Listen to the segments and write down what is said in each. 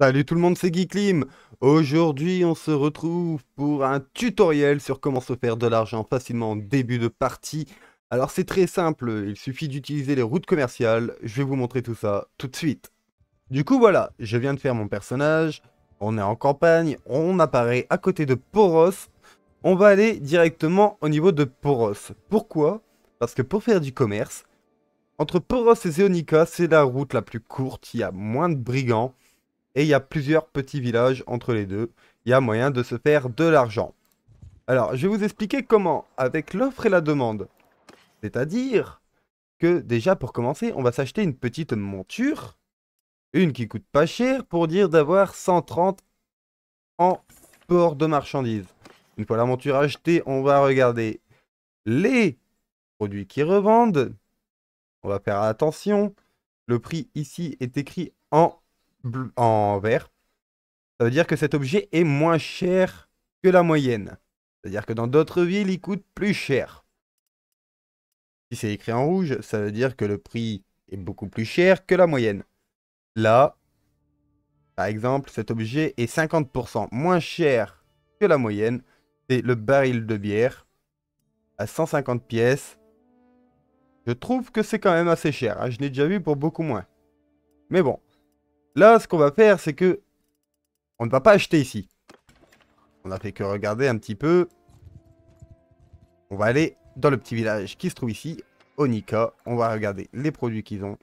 Salut tout le monde, c'est Geeklim. Aujourd'hui, on se retrouve pour un tutoriel sur comment se faire de l'argent facilement en début de partie. Alors c'est très simple, il suffit d'utiliser les routes commerciales. Je vais vous montrer tout ça tout de suite. Du coup voilà, je viens de faire mon personnage. On est en campagne, on apparaît à côté de Poros. On va aller directement au niveau de Poros. Pourquoi Parce que pour faire du commerce, entre Poros et Zeonica, c'est la route la plus courte, il y a moins de brigands. Et il y a plusieurs petits villages entre les deux. Il y a moyen de se faire de l'argent. Alors, je vais vous expliquer comment, avec l'offre et la demande. C'est-à-dire que déjà, pour commencer, on va s'acheter une petite monture. Une qui coûte pas cher pour dire d'avoir 130 en port de marchandises. Une fois la monture achetée, on va regarder les produits qui revendent. On va faire attention. Le prix ici est écrit en en vert, ça veut dire que cet objet est moins cher que la moyenne. C'est-à-dire que dans d'autres villes, il coûte plus cher. Si c'est écrit en rouge, ça veut dire que le prix est beaucoup plus cher que la moyenne. Là, par exemple, cet objet est 50% moins cher que la moyenne. C'est le baril de bière à 150 pièces. Je trouve que c'est quand même assez cher. Hein. Je l'ai déjà vu pour beaucoup moins. Mais bon, Là, ce qu'on va faire, c'est que on ne va pas acheter ici. On a fait que regarder un petit peu. On va aller dans le petit village qui se trouve ici, Onika. On va regarder les produits qu'ils ont.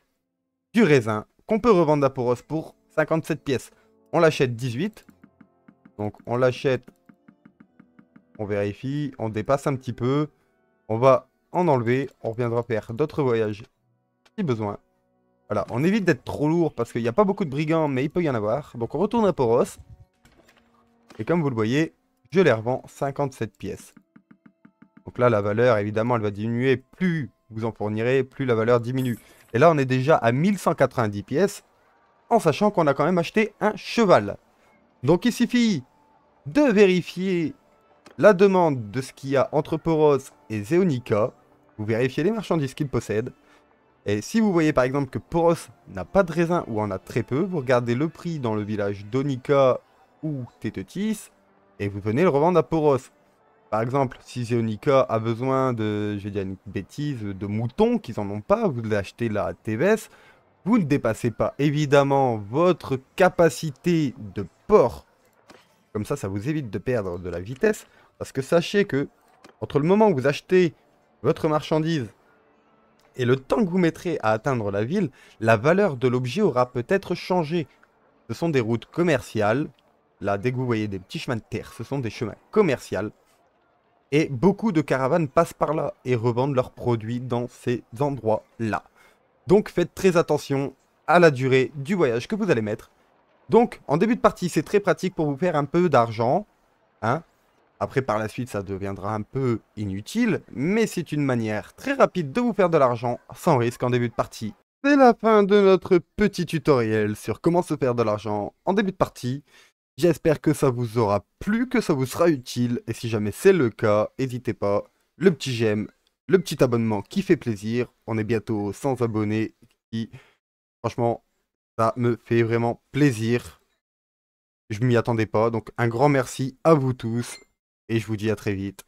Du raisin qu'on peut revendre à Poros pour 57 pièces. On l'achète 18. Donc on l'achète. On vérifie. On dépasse un petit peu. On va en enlever. On reviendra faire d'autres voyages si besoin. Voilà, on évite d'être trop lourd parce qu'il n'y a pas beaucoup de brigands, mais il peut y en avoir. Donc on retourne à Poros. Et comme vous le voyez, je les revends 57 pièces. Donc là, la valeur, évidemment, elle va diminuer. Plus vous en fournirez, plus la valeur diminue. Et là, on est déjà à 1190 pièces, en sachant qu'on a quand même acheté un cheval. Donc il suffit de vérifier la demande de ce qu'il y a entre Poros et Zeonica. Vous vérifiez les marchandises qu'ils possèdent. Et si vous voyez par exemple que Poros n'a pas de raisin ou en a très peu, vous regardez le prix dans le village d'Onika ou Tetetis et vous venez le revendre à Poros. Par exemple, si Zéonica a besoin de, je vais une bêtise, de moutons qu'ils en ont pas, vous l'achetez là à TVS, vous ne dépassez pas évidemment votre capacité de port. Comme ça, ça vous évite de perdre de la vitesse. Parce que sachez que, entre le moment où vous achetez votre marchandise et le temps que vous mettrez à atteindre la ville, la valeur de l'objet aura peut-être changé. Ce sont des routes commerciales. Là, dès que vous voyez des petits chemins de terre, ce sont des chemins commerciaux. Et beaucoup de caravanes passent par là et revendent leurs produits dans ces endroits-là. Donc faites très attention à la durée du voyage que vous allez mettre. Donc, en début de partie, c'est très pratique pour vous faire un peu d'argent. Hein après, par la suite, ça deviendra un peu inutile, mais c'est une manière très rapide de vous faire de l'argent sans risque en début de partie. C'est la fin de notre petit tutoriel sur comment se faire de l'argent en début de partie. J'espère que ça vous aura plu, que ça vous sera utile, et si jamais c'est le cas, n'hésitez pas, le petit j'aime, le petit abonnement qui fait plaisir. On est bientôt 100 abonnés, qui, franchement, ça me fait vraiment plaisir. Je m'y attendais pas, donc un grand merci à vous tous. Et je vous dis à très vite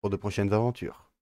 pour de prochaines aventures.